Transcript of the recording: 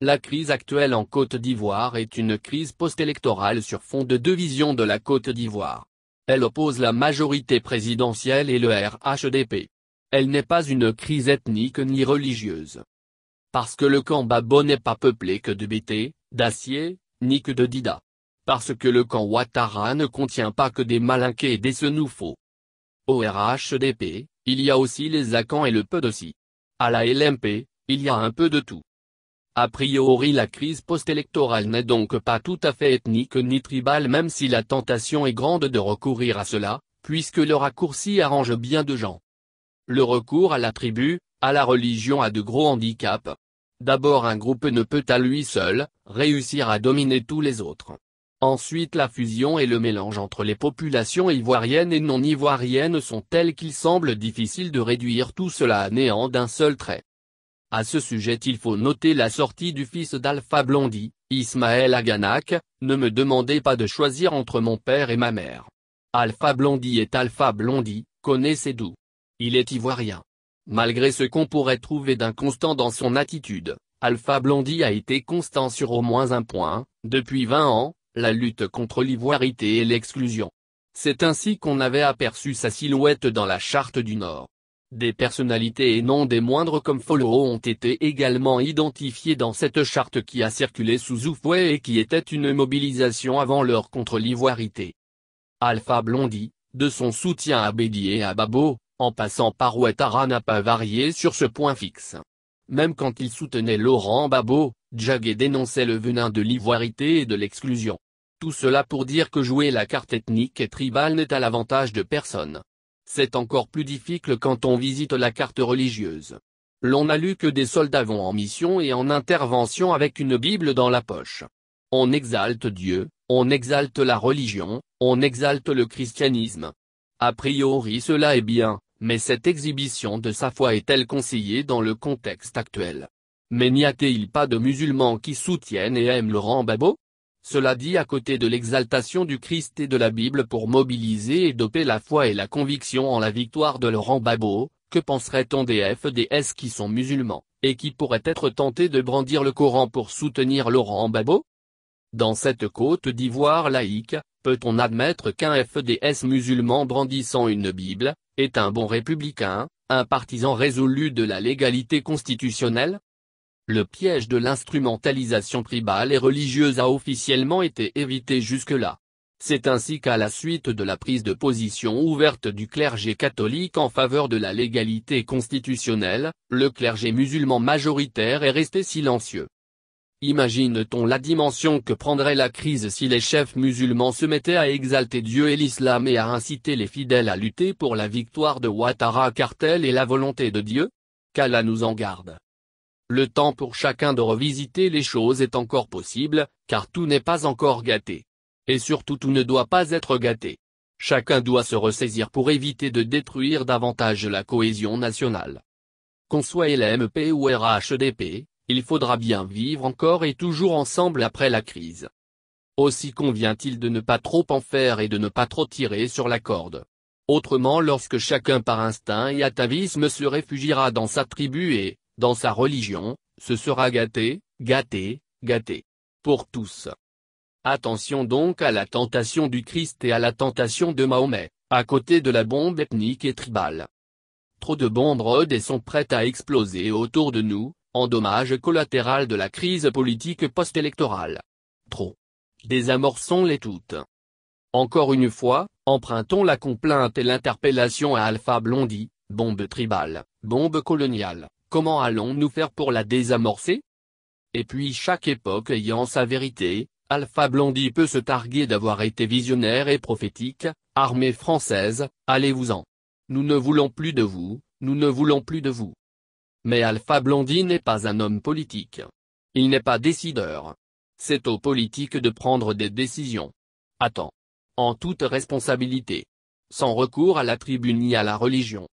La crise actuelle en Côte d'Ivoire est une crise post-électorale sur fond de deux visions de la Côte d'Ivoire. Elle oppose la majorité présidentielle et le RHDP. Elle n'est pas une crise ethnique ni religieuse. Parce que le camp Babo n'est pas peuplé que de BT, d'acier, ni que de Dida. Parce que le camp Ouattara ne contient pas que des malinqués et des senoufaux. Au RHDP, il y a aussi les Akans et le peu de À la LMP, il y a un peu de tout. A priori la crise post-électorale n'est donc pas tout à fait ethnique ni tribale même si la tentation est grande de recourir à cela, puisque le raccourci arrange bien de gens. Le recours à la tribu, à la religion a de gros handicaps. D'abord un groupe ne peut à lui seul, réussir à dominer tous les autres. Ensuite la fusion et le mélange entre les populations ivoiriennes et non ivoiriennes sont tels qu'il semble difficile de réduire tout cela à néant d'un seul trait. À ce sujet il faut noter la sortie du fils d'Alpha Blondie, Ismaël Aganak, ne me demandez pas de choisir entre mon père et ma mère. Alpha Blondie est Alpha Blondie, connaissez doux. Il est ivoirien. Malgré ce qu'on pourrait trouver d'inconstant dans son attitude, Alpha Blondie a été constant sur au moins un point, depuis 20 ans, la lutte contre l'ivoirité et l'exclusion. C'est ainsi qu'on avait aperçu sa silhouette dans la charte du Nord. Des personnalités et non des moindres comme Follow ont été également identifiées dans cette charte qui a circulé sous Oufoué et qui était une mobilisation avant l'heure contre l'ivoirité. Alpha Blondie, de son soutien à Bédié et à Babo, en passant par Ouattara n'a pas varié sur ce point fixe. Même quand il soutenait Laurent Babo, Jagué dénonçait le venin de l'ivoirité et de l'exclusion. Tout cela pour dire que jouer la carte ethnique et tribale n'est à l'avantage de personne. C'est encore plus difficile quand on visite la carte religieuse. L'on a lu que des soldats vont en mission et en intervention avec une Bible dans la poche. On exalte Dieu, on exalte la religion, on exalte le christianisme. A priori cela est bien, mais cette exhibition de sa foi est-elle conseillée dans le contexte actuel Mais n'y a-t-il pas de musulmans qui soutiennent et aiment Laurent Babo cela dit à côté de l'exaltation du Christ et de la Bible pour mobiliser et doper la foi et la conviction en la victoire de Laurent Babo, que penserait-on des FDS qui sont musulmans, et qui pourraient être tentés de brandir le Coran pour soutenir Laurent Babo Dans cette côte d'Ivoire laïque, peut-on admettre qu'un FDS musulman brandissant une Bible, est un bon républicain, un partisan résolu de la légalité constitutionnelle le piège de l'instrumentalisation tribale et religieuse a officiellement été évité jusque-là. C'est ainsi qu'à la suite de la prise de position ouverte du clergé catholique en faveur de la légalité constitutionnelle, le clergé musulman majoritaire est resté silencieux. Imagine-t-on la dimension que prendrait la crise si les chefs musulmans se mettaient à exalter Dieu et l'islam et à inciter les fidèles à lutter pour la victoire de Ouattara Cartel et la volonté de Dieu Qu'Allah nous en garde. Le temps pour chacun de revisiter les choses est encore possible, car tout n'est pas encore gâté. Et surtout tout ne doit pas être gâté. Chacun doit se ressaisir pour éviter de détruire davantage la cohésion nationale. Qu'on soit LMP ou RHDP, il faudra bien vivre encore et toujours ensemble après la crise. Aussi convient-il de ne pas trop en faire et de ne pas trop tirer sur la corde. Autrement lorsque chacun par instinct et atavisme se réfugiera dans sa tribu et, dans sa religion, ce sera gâté, gâté, gâté. Pour tous. Attention donc à la tentation du Christ et à la tentation de Mahomet, à côté de la bombe ethnique et tribale. Trop de bombes rôdent et sont prêtes à exploser autour de nous, en dommage collatéral de la crise politique post-électorale. Trop. Désamorçons-les toutes. Encore une fois, empruntons la complainte et l'interpellation à Alpha Blondie, bombe tribale, bombe coloniale comment allons-nous faire pour la désamorcer Et puis chaque époque ayant sa vérité, Alpha Blondie peut se targuer d'avoir été visionnaire et prophétique, armée française, allez-vous-en. Nous ne voulons plus de vous, nous ne voulons plus de vous. Mais Alpha Blondie n'est pas un homme politique. Il n'est pas décideur. C'est aux politiques de prendre des décisions. Attends. En toute responsabilité. Sans recours à la tribu ni à la religion.